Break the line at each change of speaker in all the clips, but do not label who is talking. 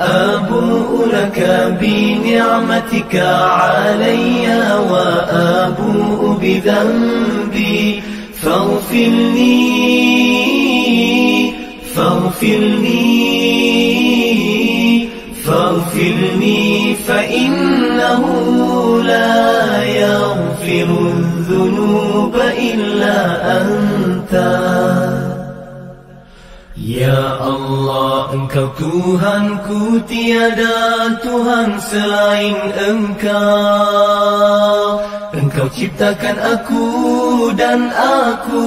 أبوء لك بنعمتك علي وأبوء بذنبي فاغفر لي فاغفر لي فاغفر لي فإنه لا يغفر الذنوب إلا أنت Ya Allah, Engkau Tuhanku tiada Tuhan selain Engkau. Engkau ciptakan aku dan aku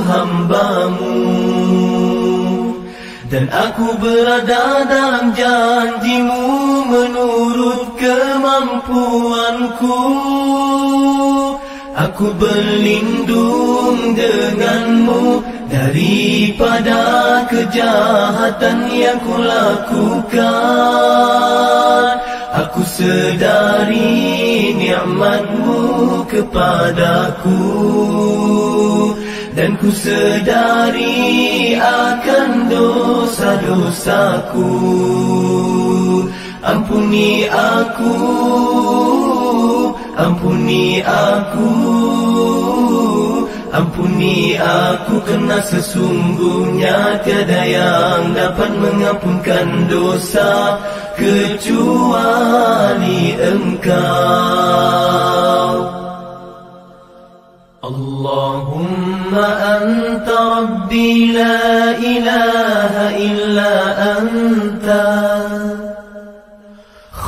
hambaMu. Dan aku berada dalam janjimu menurut kemampuanku. Aku berlindung denganmu daripada kejahatan yang kulakukan. Aku sedari nikmatmu kepadaku dan ku sedari akan dosa-dosaku. Ampuni aku ampuni aku Ampuni aku kerana sesungguhnya tiada yang dapat mengampunkan dosa kecuali engkau Allahumma anta rabbi la ilaha illa anta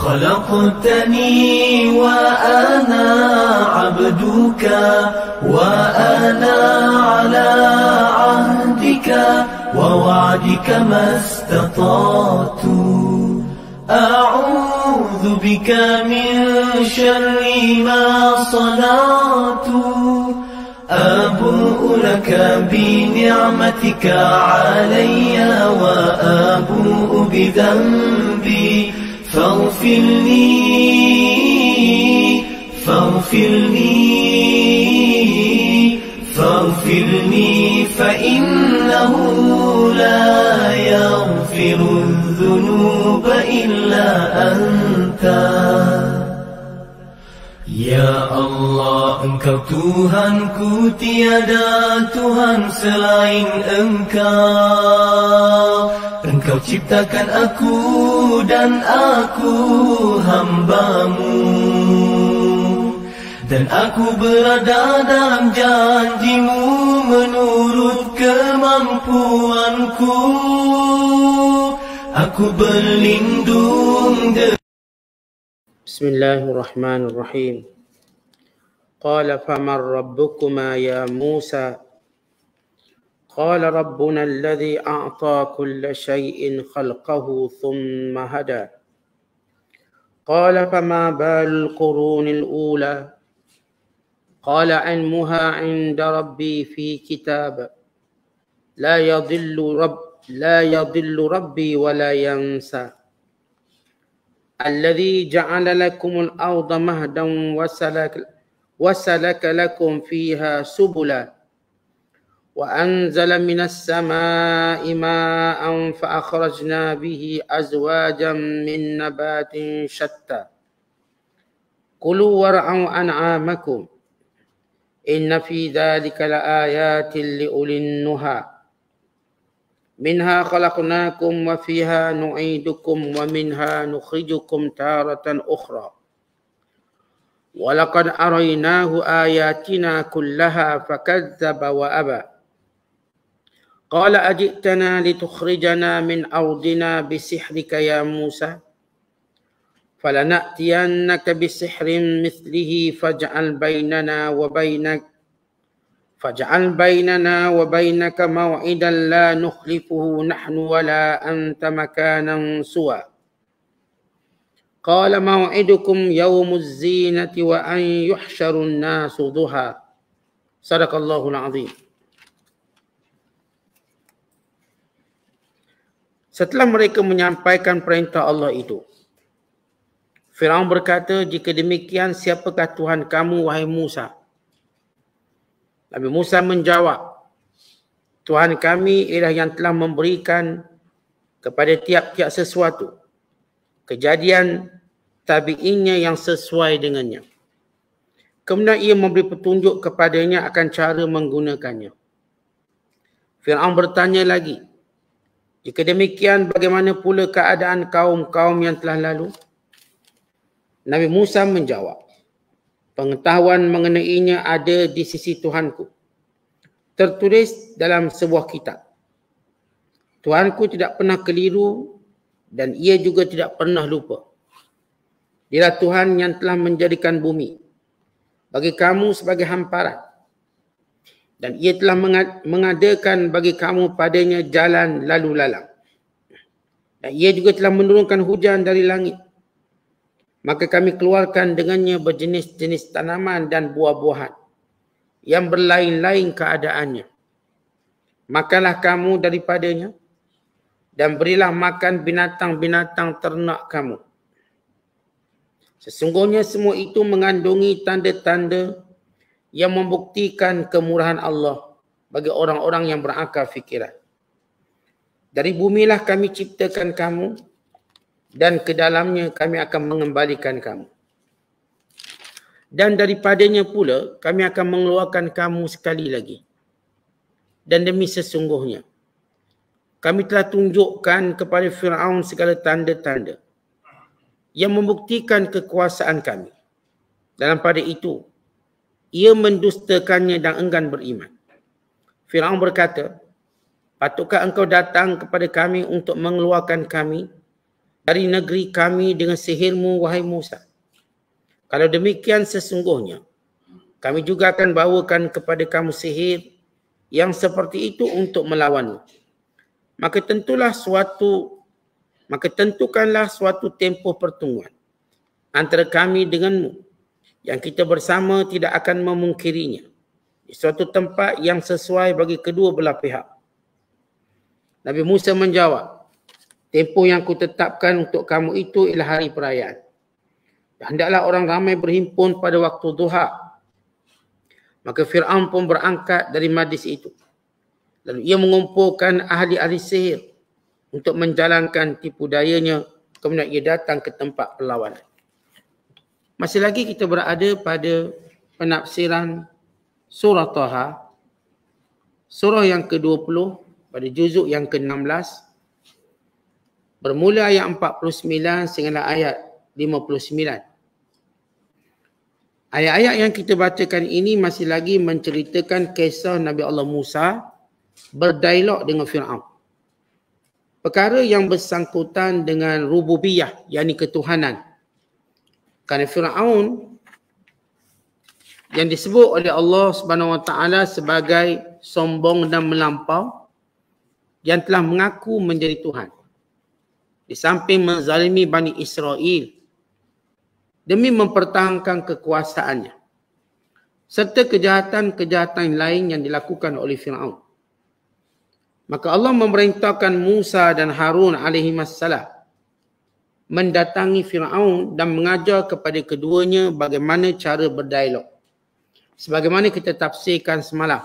خلقتني وأنا عبدك وأنا على عهدك ووعدك ما استطعت أعوذ بك من شر ما صنعت أبوء لك بنعمتك علي وأبوء بذنبي فاغفر لي فاغفر لي فاغفر لي فإنه لا يغفر الذنوب إلا أنت Ya Allah, Engkau Tuhanku tiada Tuhan selain Engkau. Engkau ciptakan aku dan aku hambaMu. Dan aku berada dalam janjimu menurut kemampuanku. Aku berlindung dengan
بسم الله الرحمن الرحيم قال فمن ربكما يا موسى قال ربنا الذي اعطى كل شيء خلقه ثم هدى قال فما بال القرون الاولى قال علمها عند ربي في كتاب لا يضل رب لا يضل ربي ولا ينسى الذي جعل لكم الأرض مهدا وسلك, وسلك لكم فيها سبلا وأنزل من السماء ماء فأخرجنا به أزواجا من نبات شتى كلوا وارعوا أنعامكم إن في ذلك لآيات لأولي النهى منها خلقناكم وفيها نعيدكم ومنها نخرجكم تارة أخرى ولقد أريناه آياتنا كلها فكذب وأبى قال أجئتنا لتخرجنا من أرضنا بسحرك يا موسى فلنأتينك بسحر مثله فاجعل بيننا وبينك فاجعل بيننا وبينك موعدا لا نخلفه نحن ولا انت مكانا سوى قال موعدكم يوم الزينه وان يحشر الناس ضحى صدق الله العظيم Setelah mereka menyampaikan perintah Allah itu, Firaun berkata, jika demikian siapakah Tuhan kamu, wahai Musa? Nabi Musa menjawab, Tuhan kami ialah yang telah memberikan kepada tiap-tiap sesuatu kejadian tabiinnya yang sesuai dengannya. Kemudian ia memberi petunjuk kepadanya akan cara menggunakannya. Fir'aun bertanya lagi, jika demikian bagaimana pula keadaan kaum-kaum yang telah lalu? Nabi Musa menjawab, Pengetahuan mengenainya ada di sisi Tuhanku. Tertulis dalam sebuah kitab. Tuhanku tidak pernah keliru dan ia juga tidak pernah lupa. Dialah Tuhan yang telah menjadikan bumi bagi kamu sebagai hamparan. Dan ia telah mengadakan bagi kamu padanya jalan lalu lalang. Dan ia juga telah menurunkan hujan dari langit maka kami keluarkan dengannya berjenis-jenis tanaman dan buah-buahan yang berlain-lain keadaannya. Makanlah kamu daripadanya dan berilah makan binatang-binatang ternak kamu. Sesungguhnya semua itu mengandungi tanda-tanda yang membuktikan kemurahan Allah bagi orang-orang yang berakal fikiran. Dari bumilah kami ciptakan kamu dan ke dalamnya kami akan mengembalikan kamu. Dan daripadanya pula kami akan mengeluarkan kamu sekali lagi. Dan demi sesungguhnya kami telah tunjukkan kepada Firaun segala tanda-tanda yang membuktikan kekuasaan kami. Dalam pada itu ia mendustakannya dan enggan beriman. Firaun berkata, "Patutkah engkau datang kepada kami untuk mengeluarkan kami dari negeri kami dengan sihirmu wahai Musa. Kalau demikian sesungguhnya kami juga akan bawakan kepada kamu sihir yang seperti itu untuk melawanmu. Maka tentulah suatu maka tentukanlah suatu tempoh pertemuan antara kami denganmu yang kita bersama tidak akan memungkirinya. Di suatu tempat yang sesuai bagi kedua belah pihak. Nabi Musa menjawab, Tempoh yang tetapkan untuk kamu itu ialah hari perayaan. Dan hendaklah orang ramai berhimpun pada waktu duha. Maka Fir'aun pun berangkat dari madis itu. Lalu ia mengumpulkan ahli-ahli sihir untuk menjalankan tipu dayanya kemudian ia datang ke tempat perlawanan. Masih lagi kita berada pada penafsiran surah Taha surah yang ke-20 pada juzuk yang ke-16 Bermula ayat 49 sehingga ayat 59. Ayat-ayat yang kita bacakan ini masih lagi menceritakan kisah Nabi Allah Musa berdialog dengan Fir'aun. Perkara yang bersangkutan dengan rububiyah, yakni ketuhanan. Kerana Fir'aun yang disebut oleh Allah Subhanahu Wa Taala sebagai sombong dan melampau yang telah mengaku menjadi Tuhan di samping menzalimi Bani Israel demi mempertahankan kekuasaannya serta kejahatan-kejahatan lain yang dilakukan oleh Fir'aun. Maka Allah memerintahkan Musa dan Harun alaihi masallam mendatangi Fir'aun dan mengajar kepada keduanya bagaimana cara berdialog. Sebagaimana kita tafsirkan semalam.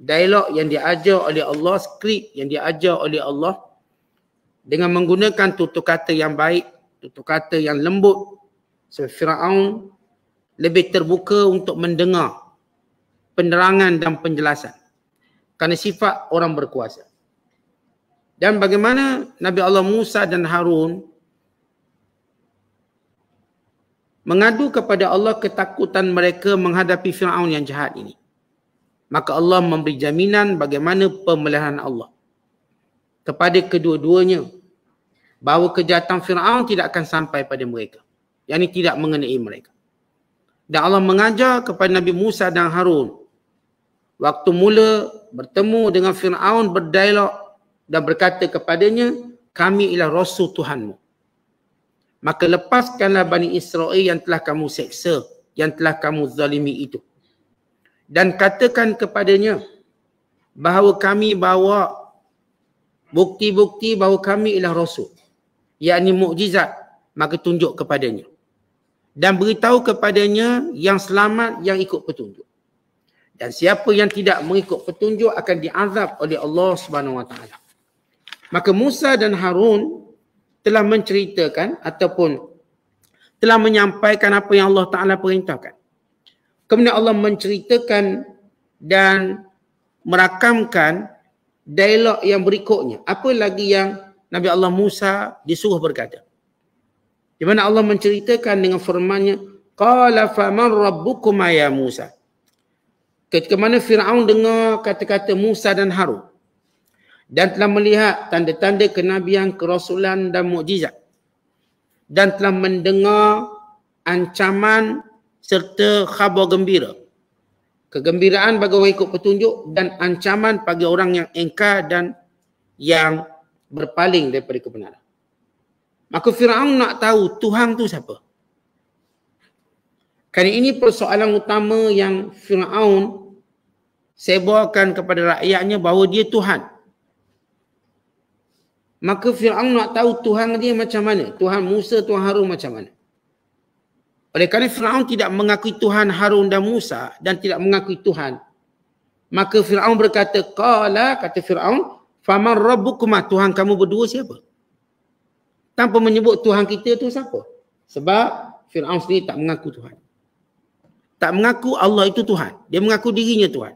Dialog yang diajar oleh Allah, skrip yang diajar oleh Allah dengan menggunakan tutur kata yang baik, tutur kata yang lembut. So Firaun lebih terbuka untuk mendengar penerangan dan penjelasan. Kerana sifat orang berkuasa. Dan bagaimana Nabi Allah Musa dan Harun mengadu kepada Allah ketakutan mereka menghadapi Firaun yang jahat ini. Maka Allah memberi jaminan bagaimana pemeliharaan Allah kepada kedua-duanya bahawa kejahatan Fir'aun tidak akan sampai pada mereka. Yang ini tidak mengenai mereka. Dan Allah mengajar kepada Nabi Musa dan Harun. Waktu mula bertemu dengan Fir'aun berdialog dan berkata kepadanya, kami ialah Rasul Tuhanmu. Maka lepaskanlah Bani Israel yang telah kamu seksa, yang telah kamu zalimi itu. Dan katakan kepadanya bahawa kami bawa bukti-bukti bahawa kami ialah Rasul yakni mukjizat maka tunjuk kepadanya dan beritahu kepadanya yang selamat yang ikut petunjuk dan siapa yang tidak mengikut petunjuk akan diazab oleh Allah Subhanahu maka Musa dan Harun telah menceritakan ataupun telah menyampaikan apa yang Allah Taala perintahkan kemudian Allah menceritakan dan merakamkan dialog yang berikutnya apa lagi yang Nabi Allah Musa disuruh berkata. Di mana Allah menceritakan dengan firmannya, Qala faman rabbukuma ya Musa. Ketika mana Fir'aun dengar kata-kata Musa dan Harun. Dan telah melihat tanda-tanda kenabian, kerasulan dan mukjizat Dan telah mendengar ancaman serta khabar gembira. Kegembiraan bagi orang ikut petunjuk dan ancaman bagi orang yang engkar dan yang berpaling daripada kebenaran. Maka Fir'aun nak tahu Tuhan tu siapa. Kali ini persoalan utama yang Fir'aun sebarkan kepada rakyatnya bahawa dia Tuhan. Maka Fir'aun nak tahu Tuhan dia macam mana. Tuhan Musa, Tuhan Harun macam mana. Oleh kerana Fir'aun tidak mengakui Tuhan Harun dan Musa dan tidak mengakui Tuhan. Maka Fir'aun berkata, Kala, kata Fir'aun, Faman rabbukuma Tuhan kamu berdua siapa? Tanpa menyebut Tuhan kita tu siapa? Sebab Fir'aun sendiri tak mengaku Tuhan. Tak mengaku Allah itu Tuhan. Dia mengaku dirinya Tuhan.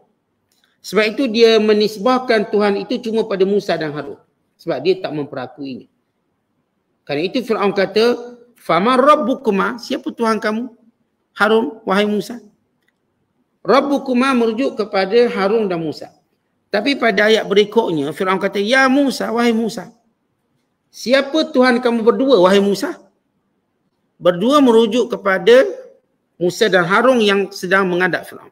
Sebab itu dia menisbahkan Tuhan itu cuma pada Musa dan Harun. Sebab dia tak ini kerana itu Fir'aun kata, Fama Rabbukuma, siapa Tuhan kamu? Harun, wahai Musa. Rabbukuma merujuk kepada Harun dan Musa. Tapi pada ayat berikutnya Firaun kata ya Musa wahai Musa. Siapa Tuhan kamu berdua wahai Musa? Berdua merujuk kepada Musa dan Harun yang sedang mengadap Firaun.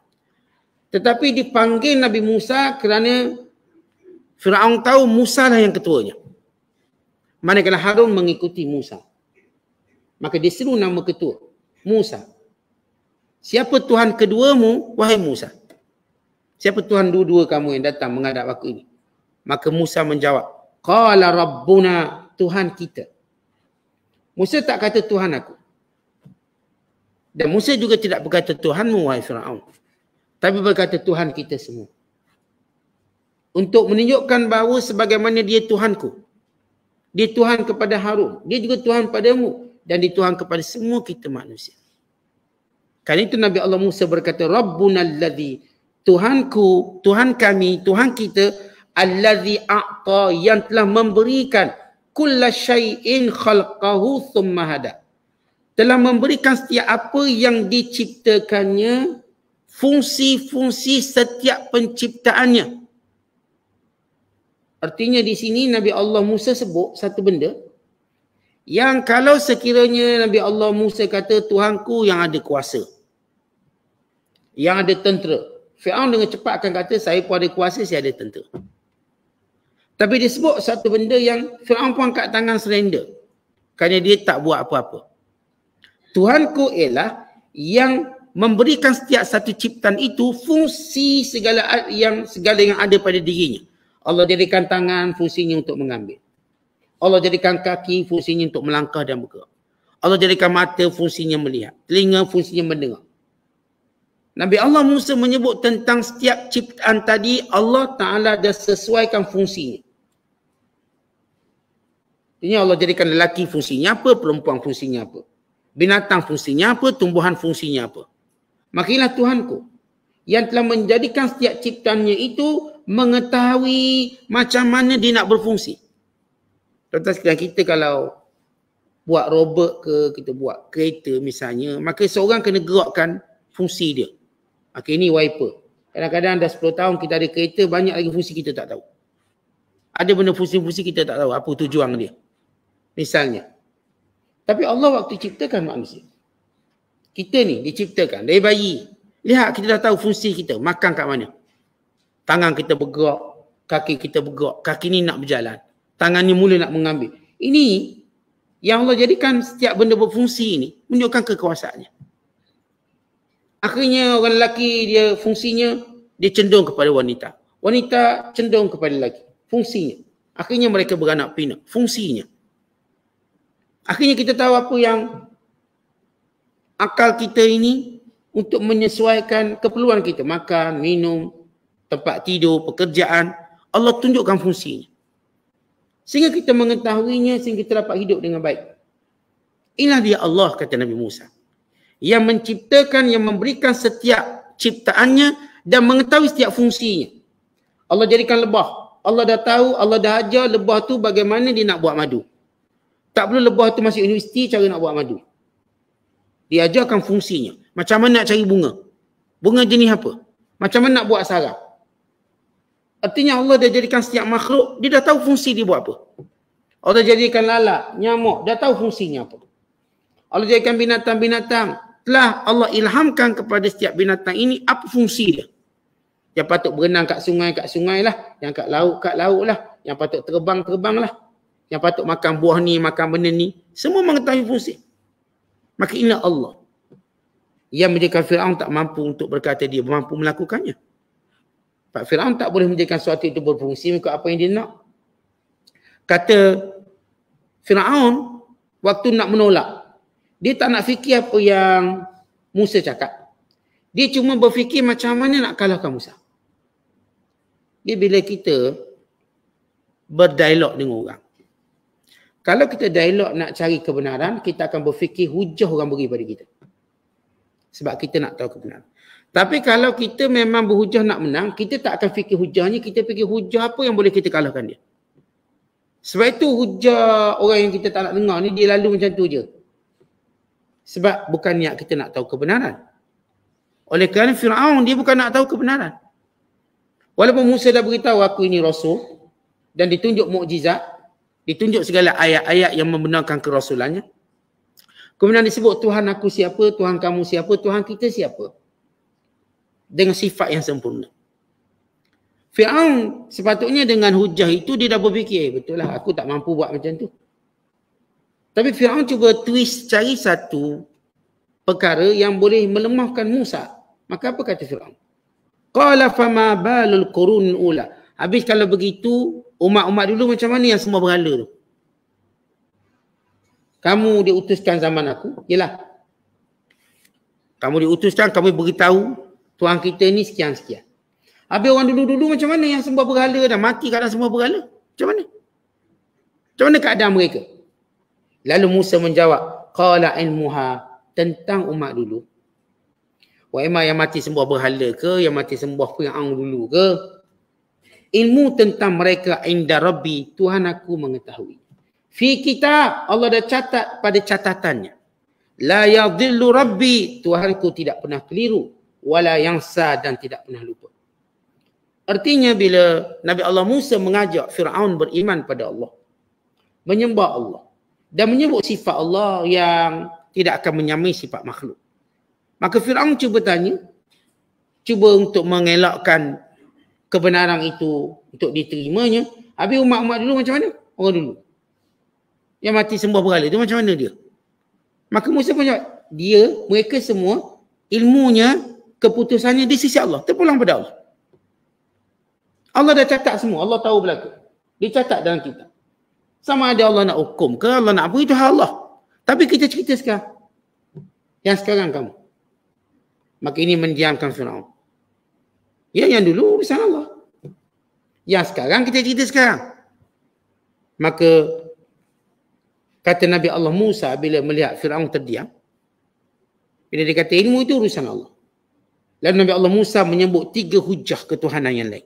Tetapi dipanggil Nabi Musa kerana Firaun tahu Musa lah yang ketuanya. Manakala Harun mengikuti Musa. Maka dia seru nama ketua. Musa. Siapa Tuhan keduamu? Wahai Musa. Siapa Tuhan dua-dua kamu yang datang menghadap aku ini? Maka Musa menjawab, Qala Rabbuna Tuhan kita. Musa tak kata Tuhan aku. Dan Musa juga tidak berkata Tuhanmu wahai Fir'aun. Tapi berkata Tuhan kita semua. Untuk menunjukkan bahawa sebagaimana dia Tuhanku. Dia Tuhan kepada Harun. Dia juga Tuhan padamu. Dan dia Tuhan kepada semua kita manusia. Kali itu Nabi Allah Musa berkata, Rabbuna alladhi Tuhanku, Tuhan kami, Tuhan kita allazi a'ta yang telah memberikan kullasyai'in khalqahu thumma hada. Telah memberikan setiap apa yang diciptakannya fungsi-fungsi setiap penciptaannya. Artinya di sini Nabi Allah Musa sebut satu benda yang kalau sekiranya Nabi Allah Musa kata Tuhanku yang ada kuasa yang ada tentera Fir'aun dengan cepat akan kata saya pun ada kuasa, saya ada tentera. Tapi dia sebut satu benda yang Fir'aun pun angkat tangan selender. Kerana dia tak buat apa-apa. Tuhanku ialah yang memberikan setiap satu ciptaan itu fungsi segala yang segala yang ada pada dirinya. Allah jadikan tangan fungsinya untuk mengambil. Allah jadikan kaki fungsinya untuk melangkah dan bergerak. Allah jadikan mata fungsinya melihat. Telinga fungsinya mendengar. Nabi Allah Musa menyebut tentang setiap ciptaan tadi Allah Ta'ala dah sesuaikan fungsinya. Ini Allah jadikan lelaki fungsinya apa, perempuan fungsinya apa. Binatang fungsinya apa, tumbuhan fungsinya apa. Makilah Tuhanku yang telah menjadikan setiap ciptaannya itu mengetahui macam mana dia nak berfungsi. Contoh sekarang kita kalau buat robot ke kita buat kereta misalnya, maka seorang kena gerakkan fungsi dia. Okay, ini wiper. Kadang-kadang dah 10 tahun kita ada kereta, banyak lagi fungsi kita tak tahu. Ada benda fungsi-fungsi kita tak tahu apa tujuan dia. Misalnya. Tapi Allah waktu ciptakan manusia. Kita ni diciptakan dari bayi. Lihat kita dah tahu fungsi kita. Makan kat mana. Tangan kita bergerak. Kaki kita bergerak. Kaki ni nak berjalan. Tangan ni mula nak mengambil. Ini yang Allah jadikan setiap benda berfungsi ini menunjukkan kekuasaannya. Akhirnya orang lelaki dia fungsinya dia cenderung kepada wanita. Wanita cenderung kepada lelaki. Fungsinya. Akhirnya mereka beranak pinak. Fungsinya. Akhirnya kita tahu apa yang akal kita ini untuk menyesuaikan keperluan kita. Makan, minum, tempat tidur, pekerjaan. Allah tunjukkan fungsinya. Sehingga kita mengetahuinya, sehingga kita dapat hidup dengan baik. Inilah dia Allah, kata Nabi Musa yang menciptakan yang memberikan setiap ciptaannya dan mengetahui setiap fungsinya. Allah jadikan lebah. Allah dah tahu, Allah dah ajar lebah tu bagaimana dia nak buat madu. Tak perlu lebah tu masuk universiti cara nak buat madu. Dia ajarkan fungsinya. Macam mana nak cari bunga? Bunga jenis apa? Macam mana nak buat sarang? Artinya Allah dah jadikan setiap makhluk, dia dah tahu fungsi dia buat apa. Allah jadikan lalat, nyamuk, dah tahu fungsinya apa. Allah jadikan binatang-binatang, telah Allah ilhamkan kepada setiap binatang ini apa fungsi dia. Yang patut berenang kat sungai, kat sungai lah. Yang kat laut, kat laut lah. Yang patut terbang, terbang lah. Yang patut makan buah ni, makan benda ni. Semua mengetahui fungsi. Maka inilah Allah. Yang menjadikan Fir'aun tak mampu untuk berkata dia mampu melakukannya. Pak Fir'aun tak boleh menjadikan sesuatu itu berfungsi untuk apa yang dia nak. Kata Fir'aun waktu nak menolak dia tak nak fikir apa yang Musa cakap. Dia cuma berfikir macam mana nak kalahkan Musa. Dia bila kita berdialog dengan orang. Kalau kita dialog nak cari kebenaran, kita akan berfikir hujah orang beri pada kita. Sebab kita nak tahu kebenaran. Tapi kalau kita memang berhujah nak menang, kita tak akan fikir hujahnya, kita fikir hujah apa yang boleh kita kalahkan dia. Sebab itu hujah orang yang kita tak nak dengar ni, dia lalu macam tu je. Sebab bukan niat kita nak tahu kebenaran. Oleh kerana Fir'aun dia bukan nak tahu kebenaran. Walaupun Musa dah beritahu aku ini Rasul dan ditunjuk mukjizat, ditunjuk segala ayat-ayat yang membenarkan kerasulannya. Kemudian disebut Tuhan aku siapa, Tuhan kamu siapa, Tuhan kita siapa. Dengan sifat yang sempurna. Fir'aun sepatutnya dengan hujah itu dia dah berfikir, eh, betul lah aku tak mampu buat macam tu. Tapi Fir'aun cuba twist cari satu perkara yang boleh melemahkan Musa. Maka apa kata Fir'aun? Qala fama balul qurun ula. Habis kalau begitu, umat-umat dulu macam mana yang semua berhala tu? Kamu diutuskan zaman aku, yelah. Kamu diutuskan, kamu beritahu Tuhan kita ni sekian-sekian. Habis orang dulu-dulu macam mana yang semua berhala dah mati kadang semua berhala? Macam mana? Macam mana keadaan mereka? Lalu Musa menjawab, qala ilmuha tentang umat dulu. Wa ima yang mati sembah berhala ke, yang mati sembah Firaun dulu ke? Ilmu tentang mereka inda Rabbi, Tuhan aku mengetahui. Fi kitab, Allah dah catat pada catatannya. La yadhillu Rabbi, Tuhan aku tidak pernah keliru. Wala yang sah dan tidak pernah lupa. Artinya bila Nabi Allah Musa mengajak Fir'aun beriman pada Allah. Menyembah Allah dan menyebut sifat Allah yang tidak akan menyamai sifat makhluk. Maka Fir'aun cuba tanya, cuba untuk mengelakkan kebenaran itu untuk diterimanya. Habis umat-umat dulu macam mana? Orang dulu. Yang mati semua berhala itu macam mana dia? Maka Musa pun jawab, dia, mereka semua ilmunya, keputusannya di sisi Allah. Terpulang pada Allah. Allah dah catat semua. Allah tahu belakang. Dia catat dalam kitab. Sama ada Allah nak hukum ke Allah nak apa itu hal Allah. Tapi kita cerita sekarang. Yang sekarang kamu. Maka ini mendiamkan Fir'aun. Ya yang dulu urusan Allah. Yang sekarang kita cerita sekarang. Maka kata Nabi Allah Musa bila melihat Fir'aun terdiam. Bila dia kata ilmu itu urusan Allah. Lalu Nabi Allah Musa menyebut tiga hujah ketuhanan yang lain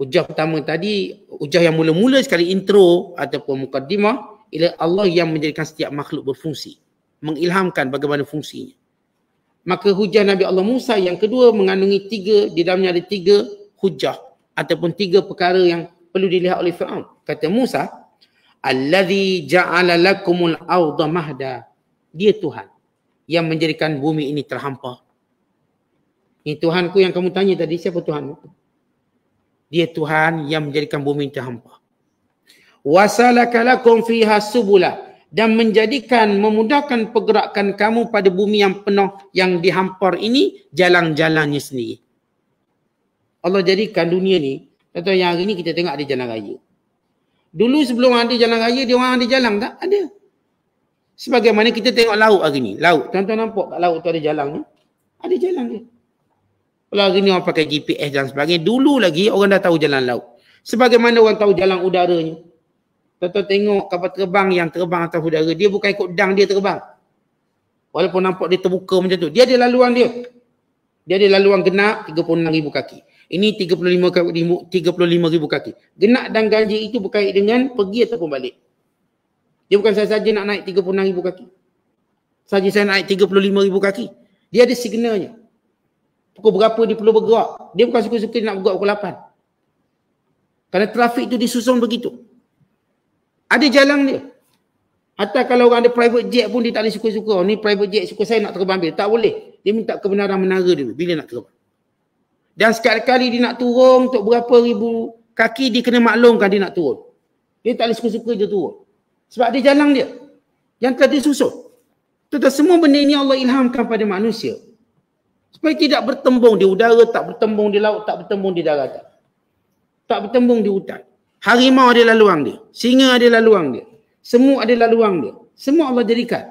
ujah pertama tadi, ujah yang mula-mula sekali intro ataupun mukaddimah ialah Allah yang menjadikan setiap makhluk berfungsi. Mengilhamkan bagaimana fungsinya. Maka hujah Nabi Allah Musa yang kedua mengandungi tiga, di dalamnya ada tiga hujah ataupun tiga perkara yang perlu dilihat oleh Fir'aun. Kata Musa, Alladhi ja'ala lakumul awda mahda. Dia Tuhan yang menjadikan bumi ini terhampar. Ini Tuhanku yang kamu tanya tadi, siapa Tuhanmu? Dia Tuhan yang menjadikan bumi terhampa. hampa. lakum fiha subula dan menjadikan memudahkan pergerakan kamu pada bumi yang penuh yang dihampar ini jalan-jalannya sendiri. Allah jadikan dunia ni, contoh yang hari ni kita tengok ada jalan raya. Dulu sebelum ada jalan raya, dia orang ada jalan tak? Ada. Sebagaimana kita tengok laut hari ni. Laut. Tuan-tuan nampak kat laut tu ada jalan ni? Ada jalan dia. Kalau hari ni orang pakai GPS dan sebagainya. Dulu lagi orang dah tahu jalan laut. Sebagaimana orang tahu jalan udaranya. Tentu tengok kapal terbang yang terbang atas udara. Dia bukan ikut dang dia terbang. Walaupun nampak dia terbuka macam tu. Dia ada laluan dia. Dia ada laluan genap 36 ribu kaki. Ini 35, 35 ribu kaki. Genap dan ganjil itu berkait dengan pergi ataupun balik. Dia bukan saja nak naik 36 ribu kaki. Saja saya naik 35 ribu kaki. Dia ada signalnya pukul berapa dia perlu bergerak. Dia bukan suka-suka nak bergerak pukul 8. Kerana trafik tu disusun begitu. Ada jalan dia. Hatta kalau orang ada private jet pun dia tak boleh suka-suka. Ni private jet suka saya nak terbang ambil. Tak boleh. Dia minta kebenaran menara dulu. Bila nak terbang. Dan sekali-kali dia nak turun untuk berapa ribu kaki dia kena maklumkan dia nak turun. Dia tak boleh suka-suka dia turun. Sebab dia jalan dia. Yang tadi susun. Tentu semua benda ini Allah ilhamkan pada manusia. Supaya tidak bertembung di udara, tak bertembung di laut, tak bertembung di daratan. Tak bertembung di hutan. Harimau ada laluang dia. Singa ada laluang dia. Semua ada laluang dia. Semua Allah jadikan.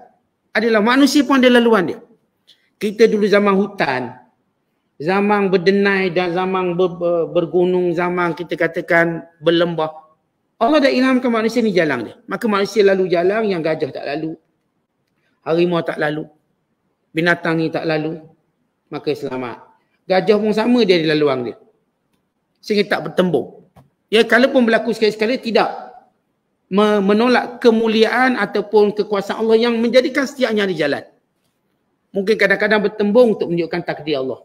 Adalah manusia pun ada laluan dia. Kita dulu zaman hutan, zaman berdenai dan zaman ber, ber, bergunung, zaman kita katakan berlembah. Allah dah ilhamkan manusia ni jalan dia. Maka manusia lalu jalan yang gajah tak lalu. Harimau tak lalu. Binatang ni tak lalu maka selamat. Gajah pun sama dia ada laluang dia. Sehingga tak bertembung. Ya, kalau pun berlaku sekali-sekali, tidak. menolak kemuliaan ataupun kekuasaan Allah yang menjadikan setiapnya di jalan. Mungkin kadang-kadang bertembung untuk menunjukkan takdir Allah.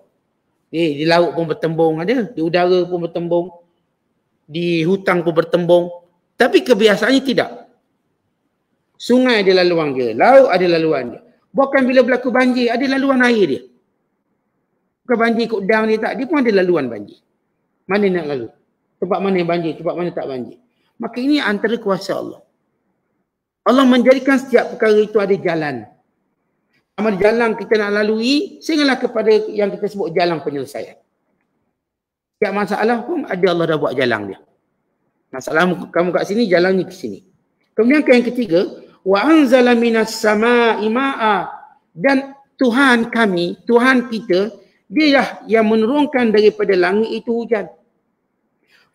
Ni, eh, di laut pun bertembung ada. Di udara pun bertembung. Di hutang pun bertembung. Tapi kebiasaannya tidak. Sungai ada laluan dia. Laut ada laluan dia. Bahkan bila berlaku banjir, ada laluan air dia. Bukan banjir ikut dam dia tak. Dia pun ada laluan banjir. Mana nak lalu? Tempat mana banjir, tempat mana tak banjir. Maka ini antara kuasa Allah. Allah menjadikan setiap perkara itu ada jalan. Sama jalan kita nak lalui, sehinggalah kepada yang kita sebut jalan penyelesaian. Setiap masalah pun ada Allah dah buat jalan dia. Masalah kamu kat sini, jalannya ke sini. Kemudian yang ketiga, wa anzala minas imaa dan Tuhan kami, Tuhan kita dialah yang menurunkan daripada langit itu hujan.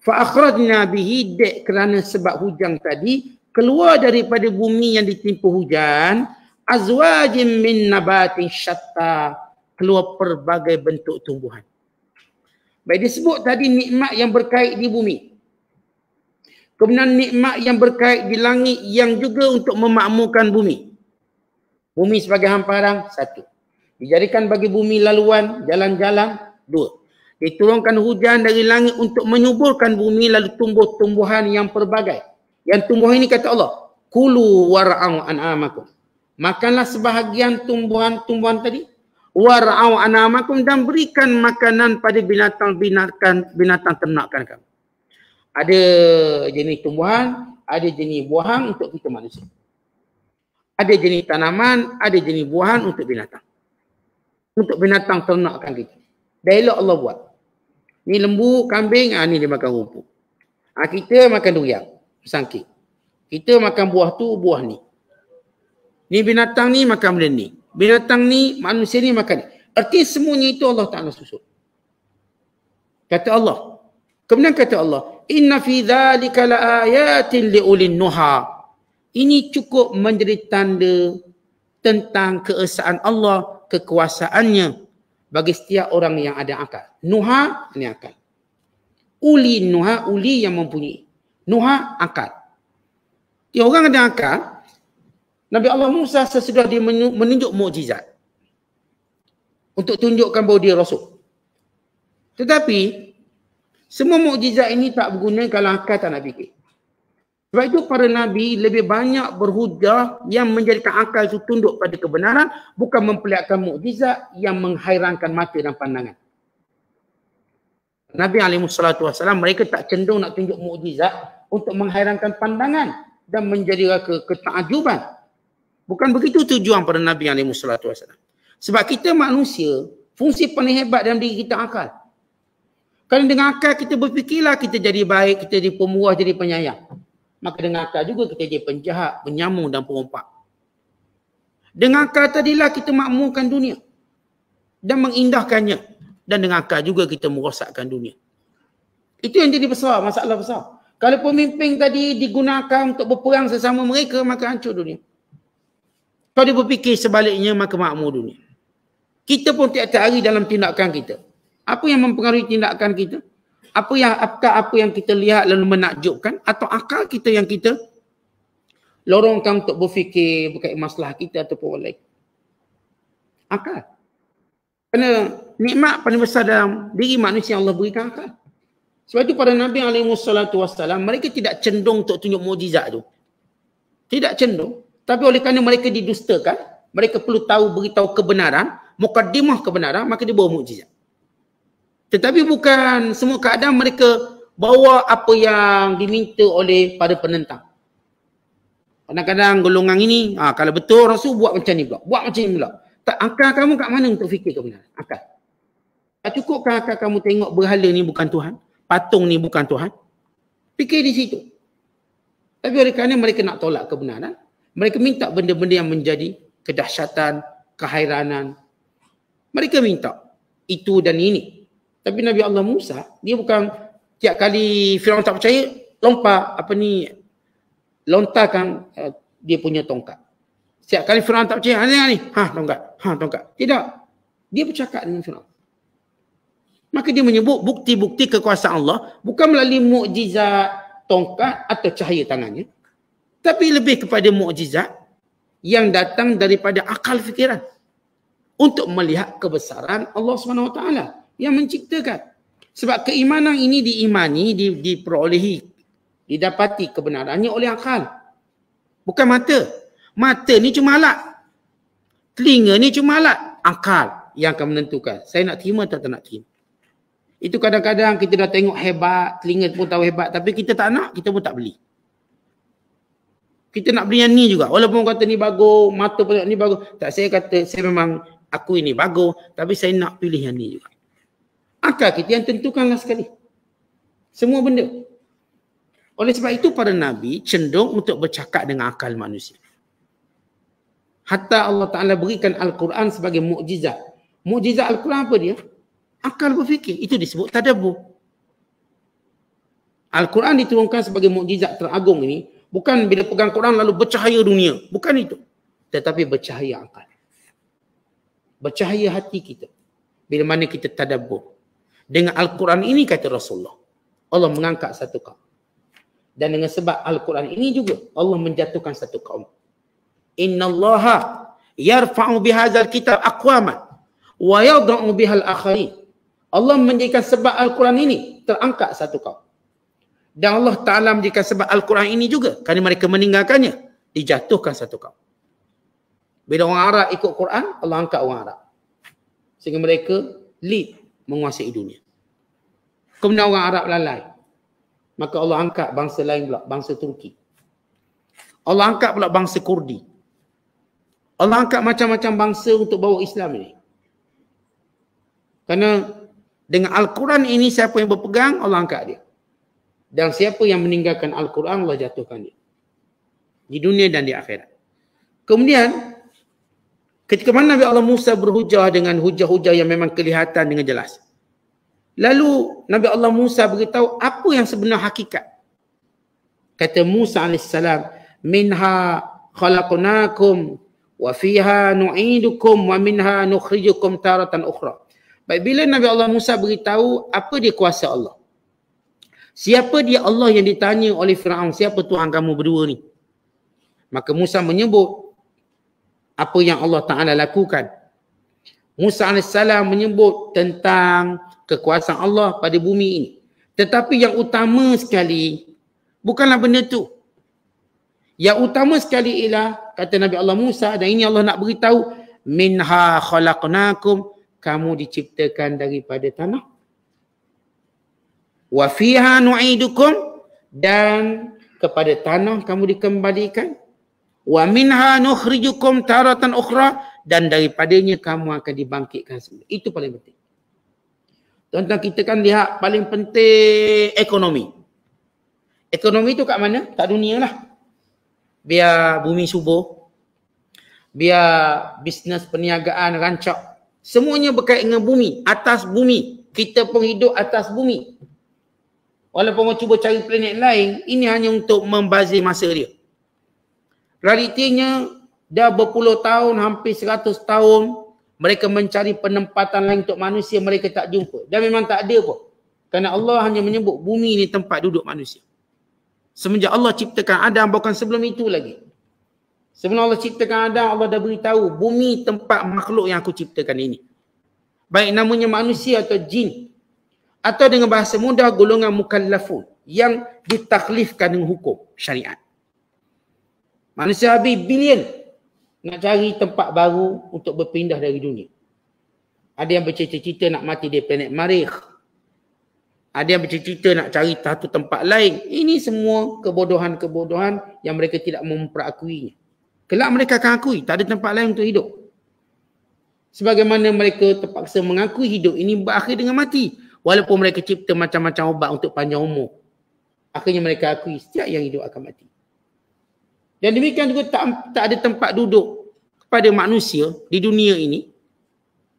Fa akhrajna bihi dek kerana sebab hujan tadi keluar daripada bumi yang ditimpa hujan azwajin min nabatin syatta keluar pelbagai bentuk tumbuhan. Baik disebut tadi nikmat yang berkait di bumi. Kemudian nikmat yang berkait di langit yang juga untuk memakmurkan bumi. Bumi sebagai hamparan satu. Dijadikan bagi bumi laluan, jalan-jalan. Dua. Diturunkan hujan dari langit untuk menyuburkan bumi lalu tumbuh tumbuhan yang pelbagai. Yang tumbuh ini kata Allah. Kulu war'au an'amakum. Makanlah sebahagian tumbuhan-tumbuhan tadi. Warau anamakum dan berikan makanan pada binatang binatang binatang ternakan kamu. Ada jenis tumbuhan, ada jenis buahan untuk kita manusia. Ada jenis tanaman, ada jenis buahan untuk binatang untuk binatang ternakan kita. Dah elok Allah buat. Ni lembu, kambing, ah, ni dia makan rumput. Ah, kita makan durian, sangkit. Kita makan buah tu, buah ni. Ni binatang ni makan benda ni. Binatang ni, manusia ni makan ni. Erti semuanya itu Allah Ta'ala susun. Kata Allah. Kemudian kata Allah, Inna fi dhalika la ayatin li'ulin nuha. Ini cukup menjadi tanda tentang keesaan Allah kekuasaannya bagi setiap orang yang ada akal. Nuha ni akal. Uli nuha, uli yang mempunyai. Nuha akal. Ya orang ada akal, Nabi Allah Musa sesudah dia menunjuk mukjizat untuk tunjukkan bahawa dia rasul. Tetapi semua mukjizat ini tak berguna kalau akal tak nak fikir. Sebab itu para Nabi lebih banyak berhujah yang menjadikan akal itu tunduk pada kebenaran bukan memperlihatkan mukjizat yang menghairankan mata dan pandangan. Nabi SAW mereka tak cenderung nak tunjuk mukjizat untuk menghairankan pandangan dan menjadi ke ketakjuban. Bukan begitu tujuan para Nabi SAW. Sebab kita manusia, fungsi paling hebat dalam diri kita akal. Kalau dengan akal kita berfikirlah kita jadi baik, kita jadi pemuah, jadi penyayang maka dengan dengarkan juga kita jadi penjahat, penyamun dan perompak. Dengarkan tadilah kita makmurkan dunia dan mengindahkannya dan dengan dengarkan juga kita merosakkan dunia. Itu yang jadi besar, masalah besar. Kalau pemimpin tadi digunakan untuk berperang sesama mereka, maka hancur dunia. Kalau dia berfikir sebaliknya, maka makmur dunia. Kita pun tiap-tiap hari dalam tindakan kita. Apa yang mempengaruhi tindakan kita? apa yang apa apa yang kita lihat lalu menakjubkan atau akal kita yang kita lorongkan untuk berfikir berkait masalah kita ataupun orang lain. Akal. Kerana nikmat paling besar dalam diri manusia yang Allah berikan akal. Sebab itu pada Nabi SAW, mereka tidak cenderung untuk tunjuk mujizat tu. Tidak cenderung. Tapi oleh kerana mereka didustakan, mereka perlu tahu beritahu kebenaran, mukaddimah kebenaran, maka dia bawa mujizat. Tetapi bukan semua keadaan mereka bawa apa yang diminta oleh pada penentang. Kadang-kadang golongan ini, ha, kalau betul Rasul buat macam ni pula. Buat macam ni pula. Tak akal kamu kat mana untuk fikir kebenaran? Akal. Tak cukup kan akal kamu tengok berhala ni bukan Tuhan? Patung ni bukan Tuhan? Fikir di situ. Tapi oleh kerana mereka nak tolak kebenaran, mereka minta benda-benda yang menjadi kedahsyatan, kehairanan. Mereka minta itu dan ini. Tapi Nabi Allah Musa, dia bukan tiap kali Firaun tak percaya, lompat apa ni, lontarkan uh, dia punya tongkat. Setiap kali Firaun tak percaya, ada ha, ni? Ha, tongkat. Ha, tongkat. Tidak. Dia bercakap dengan Firaun. Maka dia menyebut bukti-bukti kekuasaan Allah bukan melalui mukjizat tongkat atau cahaya tangannya. Tapi lebih kepada mukjizat yang datang daripada akal fikiran untuk melihat kebesaran Allah Subhanahu Wa Taala yang menciptakan. Sebab keimanan ini diimani, di, diperolehi, didapati kebenarannya oleh akal. Bukan mata. Mata ni cuma alat. Telinga ni cuma alat. Akal yang akan menentukan. Saya nak terima atau tak nak terima. Itu kadang-kadang kita dah tengok hebat, telinga pun tahu hebat. Tapi kita tak nak, kita pun tak beli. Kita nak beli yang ni juga. Walaupun orang kata ni bagus, mata pun ni bagus. Tak, saya kata saya memang aku ini bagus. Tapi saya nak pilih yang ni juga. Akal kita yang tentukanlah sekali. Semua benda. Oleh sebab itu para Nabi cenderung untuk bercakap dengan akal manusia. Hatta Allah Ta'ala berikan Al-Quran sebagai mukjizat. Mukjizat Al-Quran apa dia? Akal berfikir. Itu disebut tadabur. Al-Quran diturunkan sebagai mukjizat teragung ini bukan bila pegang Quran lalu bercahaya dunia. Bukan itu. Tetapi bercahaya akal. Bercahaya hati kita. Bila mana kita tadabur. Dengan Al-Quran ini kata Rasulullah. Allah mengangkat satu kaum. Dan dengan sebab Al-Quran ini juga Allah menjatuhkan satu kaum. Inna allaha yarfa'u bihazal kitab akwaman wa yadra'u bihal akhari. Allah menjadikan sebab Al-Quran ini terangkat satu kaum. Dan Allah Ta'ala menjadikan sebab Al-Quran ini juga kerana mereka meninggalkannya dijatuhkan satu kaum. Bila orang Arab ikut Quran, Allah angkat orang Arab. Sehingga mereka lead menguasai dunia. Kemudian orang Arab lalai. Maka Allah angkat bangsa lain pula, bangsa Turki. Allah angkat pula bangsa Kurdi. Allah angkat macam-macam bangsa untuk bawa Islam ini. Karena dengan Al-Quran ini siapa yang berpegang, Allah angkat dia. Dan siapa yang meninggalkan Al-Quran, Allah jatuhkan dia. Di dunia dan di akhirat. Kemudian Ketika mana Nabi Allah Musa berhujah dengan hujah-hujah yang memang kelihatan dengan jelas. Lalu Nabi Allah Musa beritahu apa yang sebenar hakikat. Kata Musa AS, Minha khalaqnakum wa fiha nu'idukum wa minha nukhrijukum taratan ukhra. Baik, bila Nabi Allah Musa beritahu apa dia kuasa Allah. Siapa dia Allah yang ditanya oleh Fir'aun, siapa Tuhan kamu berdua ni? Maka Musa menyebut apa yang Allah Ta'ala lakukan. Musa AS menyebut tentang kekuasaan Allah pada bumi ini. Tetapi yang utama sekali bukanlah benda tu. Yang utama sekali ialah kata Nabi Allah Musa dan ini Allah nak beritahu minha khalaqnakum kamu diciptakan daripada tanah. Wa fiha nu'idukum dan kepada tanah kamu dikembalikan wa minha nukhrijukum taratan ukhra dan daripadanya kamu akan dibangkitkan semula. Itu paling penting. Tuan-tuan kita kan lihat paling penting ekonomi. Ekonomi tu kat mana? Kat dunia lah. Biar bumi subur, Biar bisnes perniagaan rancak. Semuanya berkait dengan bumi. Atas bumi. Kita pun hidup atas bumi. Walaupun orang cuba cari planet lain, ini hanya untuk membazir masa dia. Realitinya dah berpuluh tahun, hampir seratus tahun mereka mencari penempatan lain untuk manusia mereka tak jumpa. Dan memang tak ada pun. Kerana Allah hanya menyebut bumi ni tempat duduk manusia. Semenjak Allah ciptakan Adam bukan sebelum itu lagi. Sebelum Allah ciptakan Adam, Allah dah beritahu bumi tempat makhluk yang aku ciptakan ini. Baik namanya manusia atau jin. Atau dengan bahasa mudah golongan mukallafun yang ditaklifkan dengan hukum syariat. Manusia habis bilion nak cari tempat baru untuk berpindah dari dunia. Ada yang bercita-cita nak mati di planet Marikh. Ada yang bercita-cita nak cari satu tempat lain. Ini semua kebodohan-kebodohan yang mereka tidak memperakuinya. Kelak mereka akan akui tak ada tempat lain untuk hidup. Sebagaimana mereka terpaksa mengakui hidup ini berakhir dengan mati. Walaupun mereka cipta macam-macam ubat untuk panjang umur. Akhirnya mereka akui setiap yang hidup akan mati. Dan demikian juga tak, tak ada tempat duduk kepada manusia di dunia ini.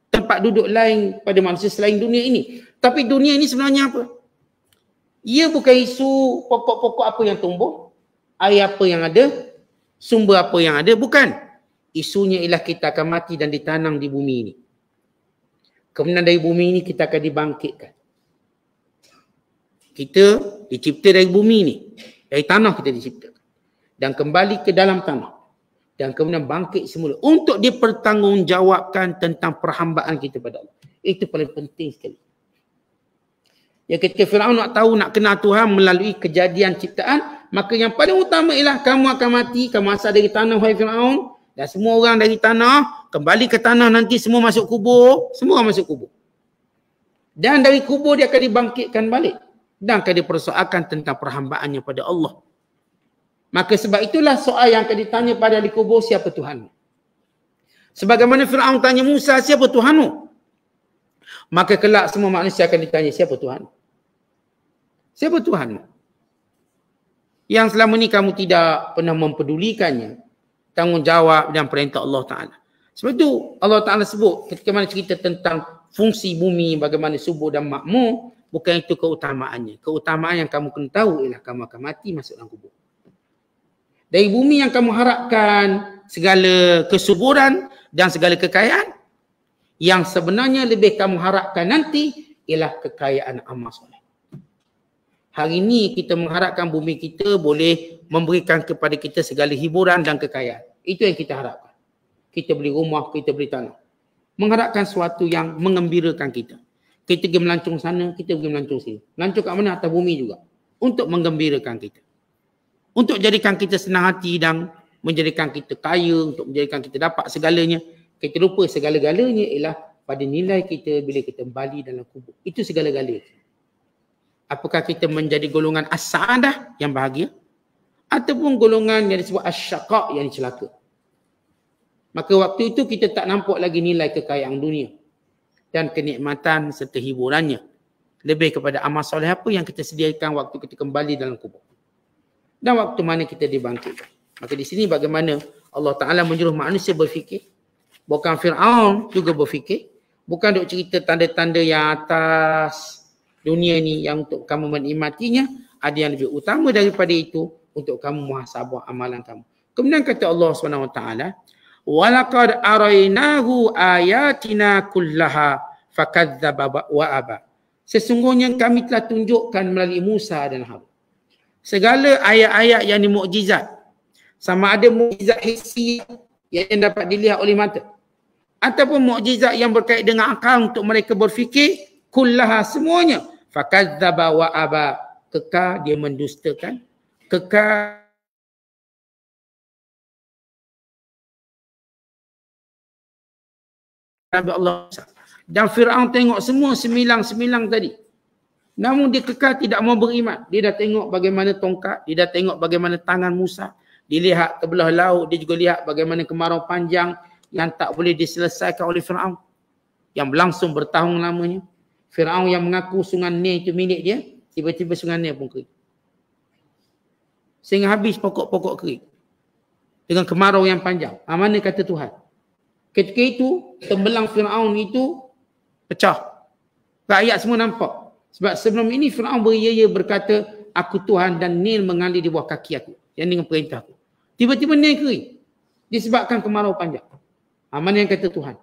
Tempat duduk lain pada manusia selain dunia ini. Tapi dunia ini sebenarnya apa? Ia bukan isu pokok-pokok apa yang tumbuh. Air apa yang ada. Sumber apa yang ada. Bukan. Isunya ialah kita akan mati dan ditanam di bumi ini. Kemudian dari bumi ini kita akan dibangkitkan. Kita dicipta dari bumi ini. Dari tanah kita dicipta dan kembali ke dalam tanah dan kemudian bangkit semula untuk dipertanggungjawabkan tentang perhambaan kita pada Allah. Itu paling penting sekali. Ya ketika Firaun nak tahu nak kenal Tuhan melalui kejadian ciptaan, maka yang paling utama ialah kamu akan mati, kamu asal dari tanah wahai Firaun dan semua orang dari tanah kembali ke tanah nanti semua masuk kubur, semua orang masuk kubur. Dan dari kubur dia akan dibangkitkan balik dan akan dipersoalkan tentang perhambaannya pada Allah Maka sebab itulah soal yang akan ditanya pada di kubur siapa Tuhan. Sebagaimana Fir'aun tanya Musa siapa Tuhanmu? Maka kelak semua manusia akan ditanya siapa Tuhan? Siapa Tuhanmu? Yang selama ini kamu tidak pernah mempedulikannya. Tanggungjawab dan perintah Allah Ta'ala. Sebab itu Allah Ta'ala sebut ketika mana cerita tentang fungsi bumi bagaimana subuh dan makmur. Bukan itu keutamaannya. Keutamaan yang kamu kena tahu ialah kamu akan mati masuk dalam kubur dari bumi yang kamu harapkan segala kesuburan dan segala kekayaan yang sebenarnya lebih kamu harapkan nanti ialah kekayaan amal soleh. Hari ini kita mengharapkan bumi kita boleh memberikan kepada kita segala hiburan dan kekayaan. Itu yang kita harapkan. Kita beli rumah, kita beli tanah. Mengharapkan sesuatu yang mengembirakan kita. Kita pergi melancung sana, kita pergi melancung sini. Melancung kat mana? Atas bumi juga. Untuk mengembirakan kita untuk jadikan kita senang hati dan menjadikan kita kaya untuk menjadikan kita dapat segalanya kita lupa segala-galanya ialah pada nilai kita bila kita kembali dalam kubur itu segala-galanya apakah kita menjadi golongan as-sa'adah yang bahagia ataupun golongan yang disebut asyqaq yang celaka maka waktu itu kita tak nampak lagi nilai kekayaan dunia dan kenikmatan serta hiburannya lebih kepada amal soleh apa yang kita sediakan waktu kita kembali dalam kubur dan waktu mana kita dibangkitkan. Maka di sini bagaimana Allah Ta'ala menyuruh manusia berfikir. Bukan Fir'aun juga berfikir. Bukan duk cerita tanda-tanda yang atas dunia ni yang untuk kamu menikmatinya. Ada yang lebih utama daripada itu untuk kamu muhasabah amalan kamu. Kemudian kata Allah SWT. Walakad arainahu ayatina kullaha fakadzaba wa'aba. Sesungguhnya kami telah tunjukkan melalui Musa dan Harun segala ayat-ayat yang dimukjizat sama ada mukjizat hissi yang dapat dilihat oleh mata ataupun mukjizat yang berkait dengan akal untuk mereka berfikir kullaha semuanya fakazzaba wa aba kekal dia mendustakan kekal Nabi Allah dan Fir'aun tengok semua sembilang-sembilang tadi Namun dia kekal tidak mau beriman. Dia dah tengok bagaimana tongkat, dia dah tengok bagaimana tangan Musa. Dia lihat ke belah laut, dia juga lihat bagaimana kemarau panjang yang tak boleh diselesaikan oleh Fir'aun. Yang berlangsung bertahun lamanya. Fir'aun yang mengaku sungai Nil itu milik dia, tiba-tiba sungai Nil pun kering. Sehingga habis pokok-pokok kering. Dengan kemarau yang panjang. Ha, mana kata Tuhan? Ketika itu, tembelang Fir'aun itu pecah. Rakyat semua nampak. Sebab sebelum ini Fir'aun beria-ia berkata, aku Tuhan dan Nil mengalir di bawah kaki aku. Yang dengan perintah aku. Tiba-tiba Nil kering. Disebabkan kemarau panjang. Ha, mana yang kata Tuhan?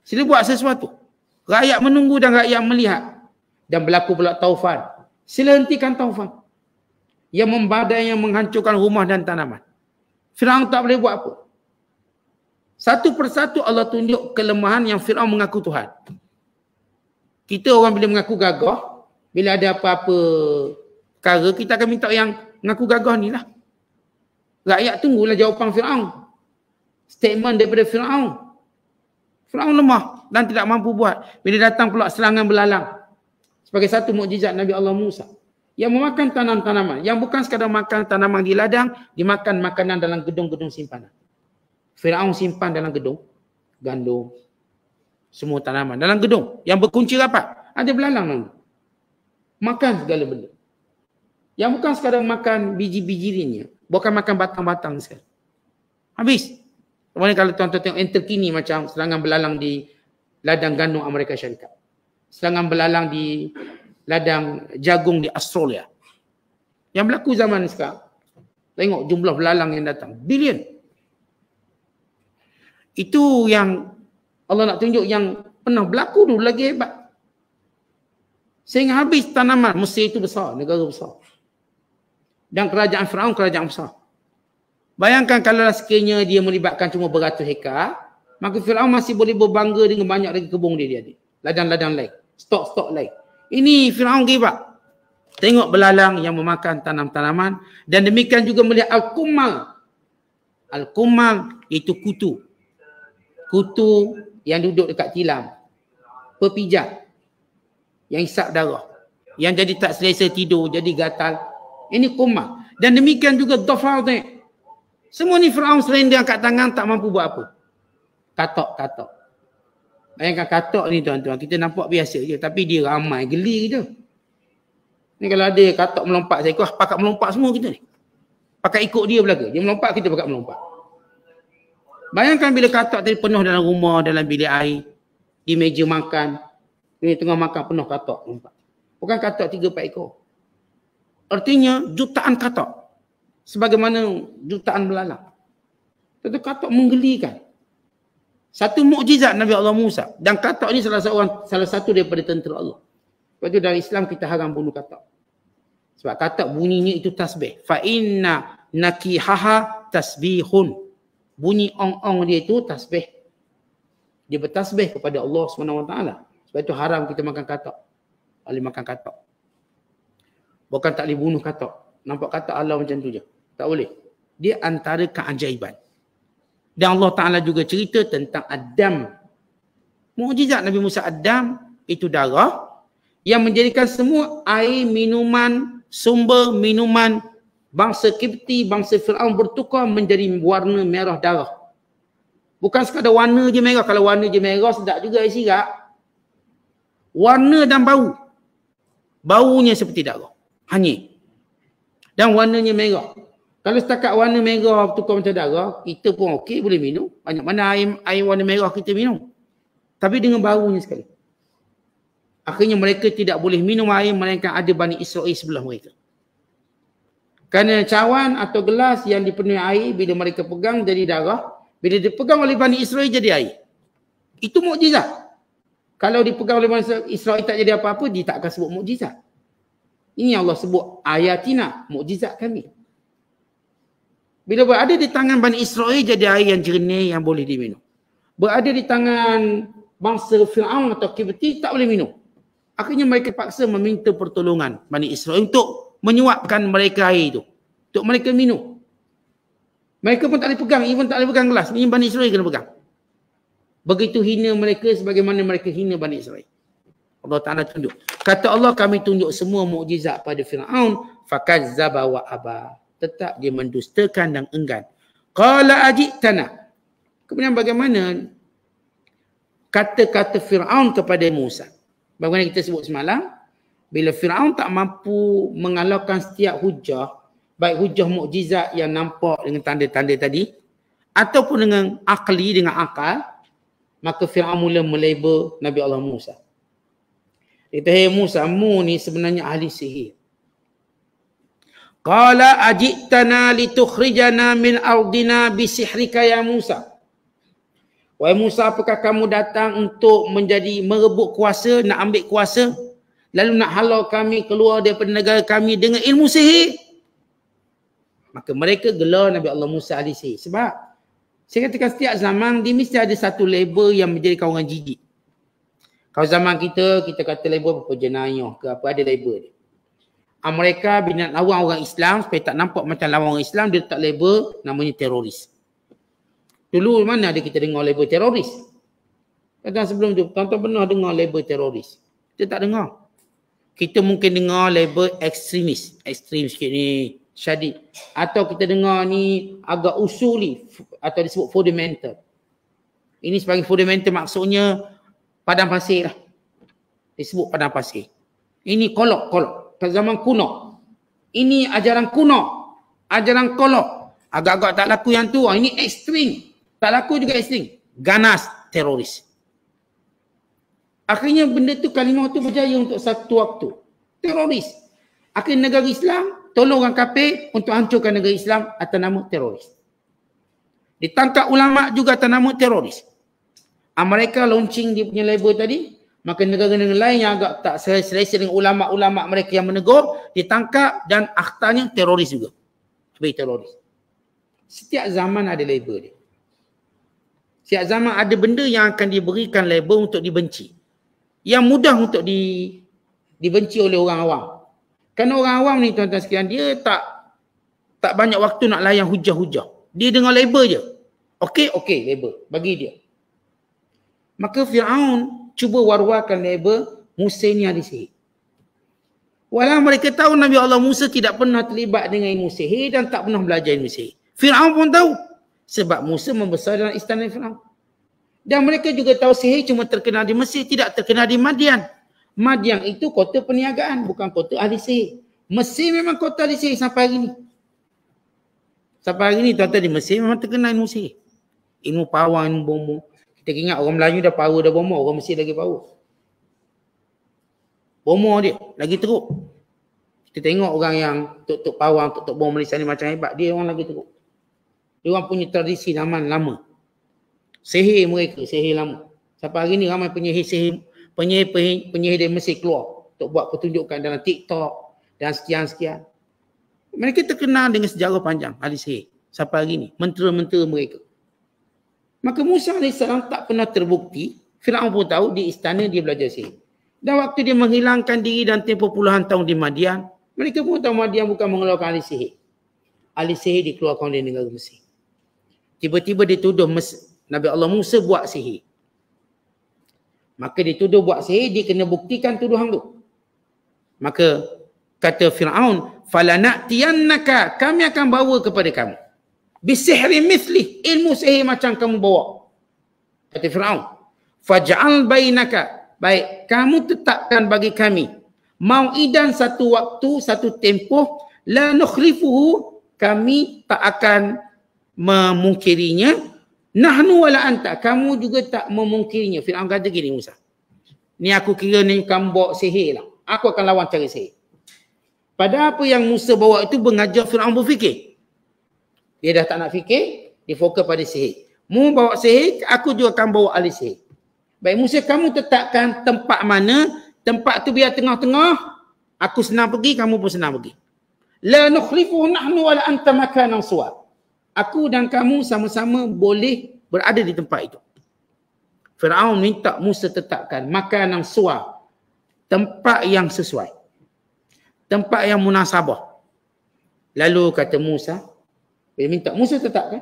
Sila buat sesuatu. Rakyat menunggu dan rakyat melihat. Dan berlaku pula taufan. Sila hentikan taufan. Yang membadai, yang menghancurkan rumah dan tanaman. Fir'aun tak boleh buat apa. Satu persatu Allah tunjuk kelemahan yang Fir'aun mengaku Tuhan kita orang bila mengaku gagah, bila ada apa-apa perkara, kita akan minta yang mengaku gagah ni lah. Rakyat tunggulah jawapan Fir'aun. Statement daripada Fir'aun. Fir'aun lemah dan tidak mampu buat. Bila datang pula selangan belalang. Sebagai satu mukjizat Nabi Allah Musa. Yang memakan tanam-tanaman. Yang bukan sekadar makan tanaman di ladang. Dimakan makanan dalam gedung-gedung simpanan. Fir'aun simpan dalam gedung. Gandum, semua tanaman dalam gedung yang berkunci rapat ada belalang nanti. makan segala benda yang bukan sekarang makan biji-biji dirinya bukan makan batang-batang sekarang. habis Kemudian kalau tuan-tuan tengok yang terkini macam serangan belalang di ladang gandum Amerika Syarikat. Serangan belalang di ladang jagung di Australia. Yang berlaku zaman sekarang. Tengok jumlah belalang yang datang. Bilion. Itu yang Allah nak tunjuk yang pernah berlaku dulu lagi hebat. Sehingga habis tanaman Mesir itu besar, negara besar. Dan kerajaan Firaun kerajaan besar. Bayangkan kalau sekiranya dia melibatkan cuma beratus hekar, maka Firaun masih boleh berbangga dengan banyak lagi kebun dia dia. Ladang-ladang lain, stok-stok lain. Ini Firaun gibak. Tengok belalang yang memakan tanam-tanaman dan demikian juga melihat al-kumal. Al-kumal itu kutu. Kutu yang duduk dekat tilam pepijat yang isap darah yang jadi tak selesa tidur jadi gatal ini koma. dan demikian juga dofal dafadhi semua ni Firaun selain dia angkat tangan tak mampu buat apa katok katok bayangkan katok ni tuan-tuan kita nampak biasa je tapi dia ramai geli kita ni kalau ada katok melompat saya kau pakat melompat semua kita ni pakat ikut dia belakang dia melompat kita pakat melompat Bayangkan bila katak tadi penuh dalam rumah, dalam bilik air, di meja makan. Ini tengah makan penuh katak. Nampak. Bukan katak tiga, empat ekor. Artinya jutaan katak. Sebagaimana jutaan belalang. Tentu katak menggelikan. Satu mukjizat Nabi Allah Musa. Dan katak ini salah seorang salah satu daripada tentera Allah. Sebab itu dalam Islam kita haram bunuh katak. Sebab katak bunyinya itu tasbih. Fa'inna nakihaha tasbihun bunyi ong-ong dia itu tasbih. Dia bertasbih kepada Allah SWT. Sebab itu haram kita makan katak. Boleh makan katak. Bukan tak boleh bunuh katak. Nampak katak Allah macam tu je. Tak boleh. Dia antara keajaiban. Dan Allah Ta'ala juga cerita tentang Adam. Mujizat Nabi Musa Adam itu darah yang menjadikan semua air minuman, sumber minuman bangsa Kipti, bangsa Fir'aun bertukar menjadi warna merah darah. Bukan sekadar warna je merah. Kalau warna je merah, sedap juga isi sirap. Warna dan bau. Baunya seperti darah. Hanya. Dan warnanya merah. Kalau setakat warna merah tukar macam darah, kita pun okey boleh minum. Banyak mana air, air warna merah kita minum. Tapi dengan baunya sekali. Akhirnya mereka tidak boleh minum air melainkan ada Bani Israel sebelah mereka. Kerana cawan atau gelas yang dipenuhi air bila mereka pegang jadi darah. Bila dipegang oleh Bani Israel jadi air. Itu mukjizat. Kalau dipegang oleh Bani Israel tak jadi apa-apa, dia tak akan sebut mukjizat. Ini Allah sebut ayatina, mukjizat kami. Bila berada di tangan Bani Israel jadi air yang jernih yang boleh diminum. Berada di tangan bangsa Fir'aun atau Kibati tak boleh minum. Akhirnya mereka paksa meminta pertolongan Bani Israel untuk menyuapkan mereka air itu untuk mereka minum mereka pun tak boleh pegang even tak boleh pegang gelas ni Bani Israel kena pegang begitu hina mereka sebagaimana mereka hina Bani Israel Allah Taala tunjuk kata Allah kami tunjuk semua mukjizat pada Firaun fakazzaba wa aba tetap dia mendustakan dan enggan qala ajitana kemudian bagaimana kata-kata Firaun kepada Musa bagaimana kita sebut semalam bila Firaun tak mampu mengalahkan setiap hujah baik hujah mukjizat yang nampak dengan tanda-tanda tadi ataupun dengan akli dengan akal maka Firaun mula melabel Nabi Allah Musa dia kata, hey Musa, mu ni sebenarnya ahli sihir. Qala ajitana litukhrijana min ardina bisihrika ya Musa. Wahai Musa, apakah kamu datang untuk menjadi merebut kuasa, nak ambil kuasa? lalu nak halau kami keluar daripada negara kami dengan ilmu sihir. Maka mereka gelar Nabi Allah Musa Ali sihir. Sebab saya katakan setiap zaman dia mesti ada satu label yang menjadi orang jijik. Kalau zaman kita, kita kata label apa? Jenayah ke apa? Ada label dia. Amerika bina nak lawan orang Islam supaya tak nampak macam lawan orang Islam dia tak label namanya teroris. Dulu mana ada kita dengar label teroris? Kadang sebelum tu, tuan-tuan pernah dengar label teroris. Kita tak dengar kita mungkin dengar label ekstremis. Ekstrem sikit ni, syadid. Atau kita dengar ni agak usuli atau disebut fundamental. Ini sebagai fundamental maksudnya padang pasir lah. Disebut padang pasir. Ini kolok-kolok. Zaman kuno. Ini ajaran kuno. Ajaran kolok. Agak-agak tak laku yang tu. Ah, ini ekstrem, Tak laku juga ekstrem, Ganas teroris. Akhirnya benda tu kalimah tu berjaya untuk satu waktu. Teroris. Akhirnya negara Islam tolong orang kafir untuk hancurkan negara Islam atas nama teroris. Ditangkap ulama juga atas nama teroris. Amerika ah, launching dia punya label tadi. Maka negara-negara lain yang agak tak selesa dengan ulama-ulama mereka yang menegur. Ditangkap dan akhtarnya teroris juga. Sebagai teroris. Setiap zaman ada label dia. Setiap zaman ada benda yang akan diberikan label untuk dibenci yang mudah untuk di dibenci oleh orang awam. Kerana orang awam ni tuan-tuan sekalian dia tak tak banyak waktu nak layan hujah-hujah. Dia dengar label je. Okey, okey, label. Bagi dia. Maka Fir'aun cuba warwakan label Musa ni ahli sihir. Walau mereka tahu Nabi Allah Musa tidak pernah terlibat dengan ilmu sihir dan tak pernah belajar ilmu sihir. Fir'aun pun tahu. Sebab Musa membesar dalam istana Fir'aun. Dan mereka juga tahu sihir cuma terkenal di Mesir, tidak terkenal di Madian. Madian itu kota perniagaan, bukan kota ahli sihir. Mesir memang kota ahli sihir sampai hari ini. Sampai hari ini tuan-tuan di Mesir memang terkenal ilmu sihir. Ilmu pawang, ilmu bomo. Kita ingat orang Melayu dah power dah bomo, orang Mesir lagi power. Bomo dia, lagi teruk. Kita tengok orang yang tuk-tuk pawang, tuk-tuk bomo Malaysia ni macam hebat, dia orang lagi teruk. Dia orang punya tradisi zaman lama. lama sihir mereka, sihir lama. Sampai hari ni ramai penyihir sihir penyihir, penyihir, penyihir dari Mesir keluar untuk buat pertunjukan dalam TikTok dan sekian-sekian. Mereka terkenal dengan sejarah panjang ahli sihir sampai hari ni. Mentera-mentera mereka. Maka Musa AS tak pernah terbukti Fir'aun pun tahu di istana dia belajar sihir. Dan waktu dia menghilangkan diri dan tempoh puluhan tahun di Madian, mereka pun tahu Madian bukan mengeluarkan ahli sihir. Ahli sihir dikeluarkan dari negara Mesir. Tiba-tiba dituduh Nabi Allah Musa buat sihir. Maka dituduh buat sihir, dia kena buktikan tuduhan tu. Maka kata Fir'aun, falanatiyannaka kami akan bawa kepada kamu. Bisihri mithli, ilmu sihir macam kamu bawa. Kata Fir'aun, faj'al bainaka, baik kamu tetapkan bagi kami. Mau'idan satu waktu, satu tempoh, la nukhlifuhu, kami tak akan memungkirinya Nahnu wala anta. Kamu juga tak memungkirinya. Fir'aun kata gini Musa. Ni aku kira ni kamu bawa sihir lah. Aku akan lawan cara sihir. Pada apa yang Musa bawa itu mengajar Fir'aun berfikir. Dia dah tak nak fikir. Dia fokus pada sihir. Mu bawa sihir, aku juga akan bawa alih sihir. Baik Musa, kamu tetapkan tempat mana. Tempat tu biar tengah-tengah. Aku senang pergi, kamu pun senang pergi. La nukhlifu nahnu wala anta makanan suar aku dan kamu sama-sama boleh berada di tempat itu. Fir'aun minta Musa tetapkan makanan suar. Tempat yang sesuai. Tempat yang munasabah. Lalu kata Musa, dia minta Musa tetapkan.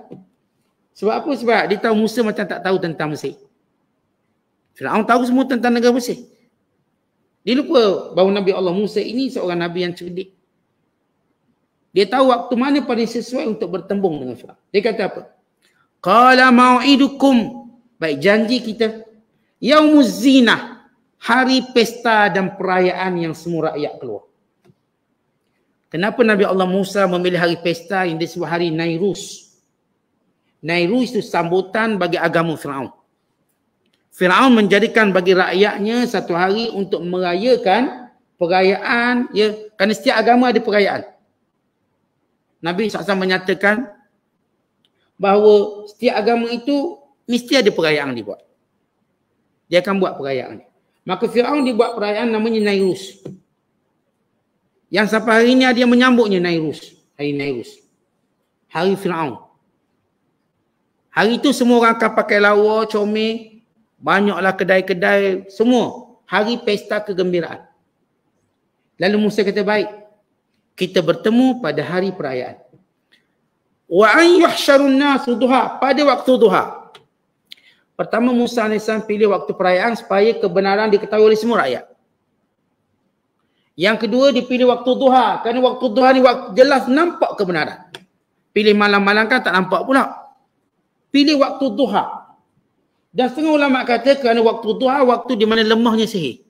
Sebab apa? Sebab dia tahu Musa macam tak tahu tentang Mesir. Fir'aun tahu semua tentang negara Mesir. Dia lupa bahawa Nabi Allah Musa ini seorang Nabi yang cerdik. Dia tahu waktu mana paling sesuai untuk bertembung dengan Firaun. Dia kata apa? Qala mau'idukum. Baik, janji kita. Yaumuz zinah. Hari pesta dan perayaan yang semua rakyat keluar. Kenapa Nabi Allah Musa memilih hari pesta yang disebut hari Nairus? Nairus itu sambutan bagi agama Firaun. Firaun menjadikan bagi rakyatnya satu hari untuk merayakan perayaan ya kerana setiap agama ada perayaan Nabi SAW menyatakan bahawa setiap agama itu mesti ada perayaan dibuat. Dia akan buat perayaan. Maka Fir'aun dibuat perayaan namanya Nairus. Yang sampai hari ini dia menyambutnya Nairus. Hari Nairus. Hari Fir'aun. Hari itu semua orang akan pakai lawa, comel. Banyaklah kedai-kedai. Semua. Hari pesta kegembiraan. Lalu Musa kata baik kita bertemu pada hari perayaan. Wa an yuhsyarun nasu duha pada waktu duha. Pertama Musa AS pilih waktu perayaan supaya kebenaran diketahui oleh semua rakyat. Yang kedua dipilih waktu duha kerana waktu duha ni waktu jelas nampak kebenaran. Pilih malam-malam kan tak nampak pula. Pilih waktu duha. Dan setengah ulama kata kerana waktu duha waktu di mana lemahnya sihir.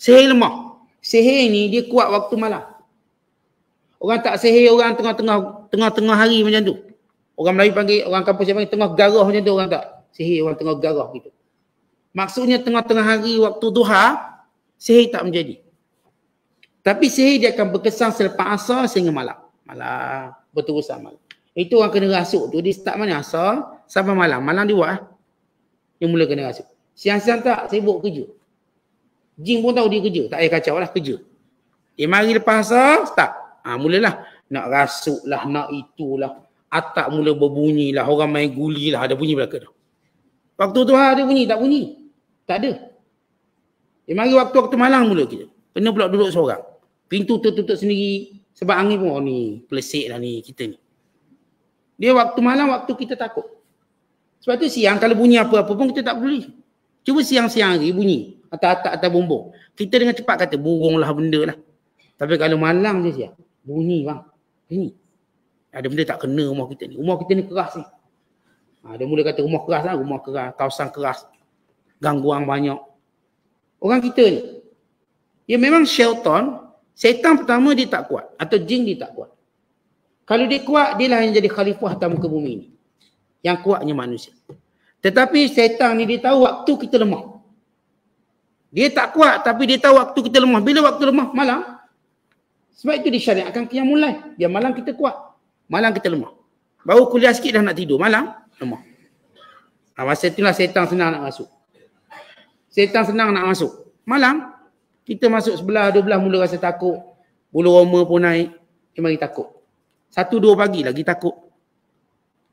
Sihir lemah. Sihir ni dia kuat waktu malam. Orang tak sihir orang tengah-tengah tengah-tengah hari macam tu. Orang Melayu panggil, orang kampung saya panggil tengah garah macam tu orang tak. Sihir orang tengah garah gitu. Maksudnya tengah-tengah hari waktu duha, sihir tak menjadi. Tapi sihir dia akan berkesan selepas asar sehingga malam. Malam, berterusan malam. Itu orang kena rasuk tu. Dia start mana asar, sampai malam. Malam dia buat lah. Dia mula kena rasuk. Siang-siang tak, sibuk kerja. Jin pun tahu dia kerja. Tak payah kacau lah, kerja. Dia mari lepas asar, start ha, mulalah nak rasuk lah, nak itulah. Atak mula berbunyi lah, orang main guli lah, ada bunyi belakang tu. Waktu tu ada ha, bunyi, tak bunyi. Tak ada. Dia mari waktu-waktu malang mula kita. Kena pula duduk seorang. Pintu tutup sendiri. Sebab angin pun, oh ni, pelesik lah ni kita ni. Dia waktu malang waktu kita takut. Sebab tu siang kalau bunyi apa-apa pun kita tak peduli. Cuba siang-siang hari bunyi. Atau atak atau bumbung. Kita dengan cepat kata burung lah benda lah. Tapi kalau malang dia siang bunyi bang. Bunyi. Ada benda tak kena rumah kita ni. Rumah kita ni keras ni. Ha, dia mula kata rumah keras lah. Rumah keras. Kawasan keras. Gangguan banyak. Orang kita ni. Ya memang Shelton. Setan pertama dia tak kuat. Atau jin dia tak kuat. Kalau dia kuat, dia lah yang jadi khalifah atas muka bumi ni. Yang kuatnya manusia. Tetapi setan ni dia tahu waktu kita lemah. Dia tak kuat tapi dia tahu waktu kita lemah. Bila waktu lemah? Malam. Sebab itu disyariatkan qiyam mulai. Biar malam kita kuat. Malam kita lemah. Baru kuliah sikit dah nak tidur. Malam lemah. Ha, masa itulah setan senang nak masuk. Setan senang nak masuk. Malam kita masuk sebelah, dua belah mula rasa takut. Bulu roma pun naik. Dia mari takut. Satu dua pagi lagi takut.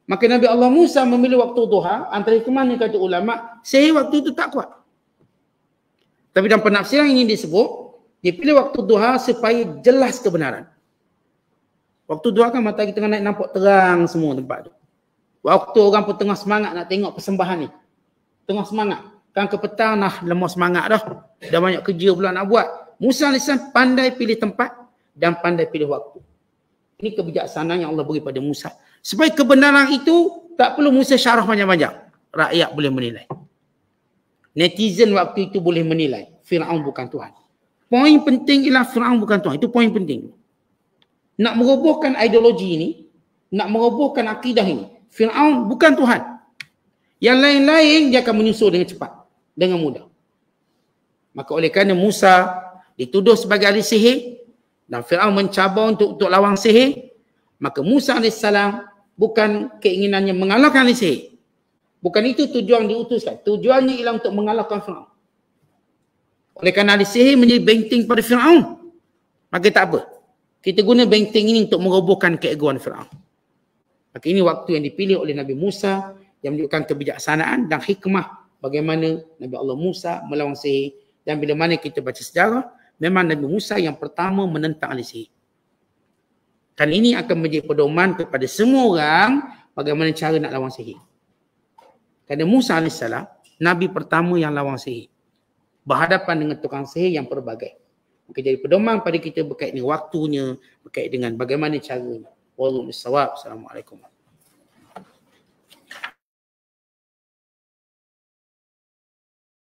Maka Nabi Allah Musa memilih waktu Tuhan. Antara kemana kata ulama' Sehir waktu itu tak kuat. Tapi dalam penafsiran ini disebut, dia pilih waktu duha supaya jelas kebenaran. Waktu duha kan mata kita nak naik nampak terang semua tempat tu. Waktu orang pun tengah semangat nak tengok persembahan ni. Tengah semangat. Kan ke petang dah lemah semangat dah. Dah banyak kerja pula nak buat. Musa Alisan pandai pilih tempat dan pandai pilih waktu. Ini kebijaksanaan yang Allah beri pada Musa. Supaya kebenaran itu tak perlu Musa syarah banyak-banyak. Rakyat boleh menilai. Netizen waktu itu boleh menilai. Fir'aun bukan Tuhan. Poin penting ialah Fir'aun bukan Tuhan. Itu poin penting. Nak merobohkan ideologi ini, nak merobohkan akidah ini. Fir'aun bukan Tuhan. Yang lain-lain dia akan menyusul dengan cepat. Dengan mudah. Maka oleh kerana Musa dituduh sebagai ahli sihir dan Fir'aun mencabar untuk, untuk lawang sihir, maka Musa AS bukan keinginannya mengalahkan ahli sihir. Bukan itu tujuan diutuskan. Tujuannya ialah untuk mengalahkan Fir'aun oleh kerana ahli sihir menjadi benteng pada Fir'aun. Maka tak apa. Kita guna benteng ini untuk merobohkan keegoan Fir'aun. Maka ini waktu yang dipilih oleh Nabi Musa yang menunjukkan kebijaksanaan dan hikmah bagaimana Nabi Allah Musa melawan sihir. Dan bila mana kita baca sejarah, memang Nabi Musa yang pertama menentang ahli sihir. Dan ini akan menjadi pedoman kepada semua orang bagaimana cara nak lawan sihir. Kerana Musa AS, Nabi pertama yang lawan sihir berhadapan dengan tukang sihir yang pelbagai. Okay, jadi pedoman pada kita berkait dengan waktunya, berkait dengan bagaimana cara. Wallahu a'lam. Assalamualaikum.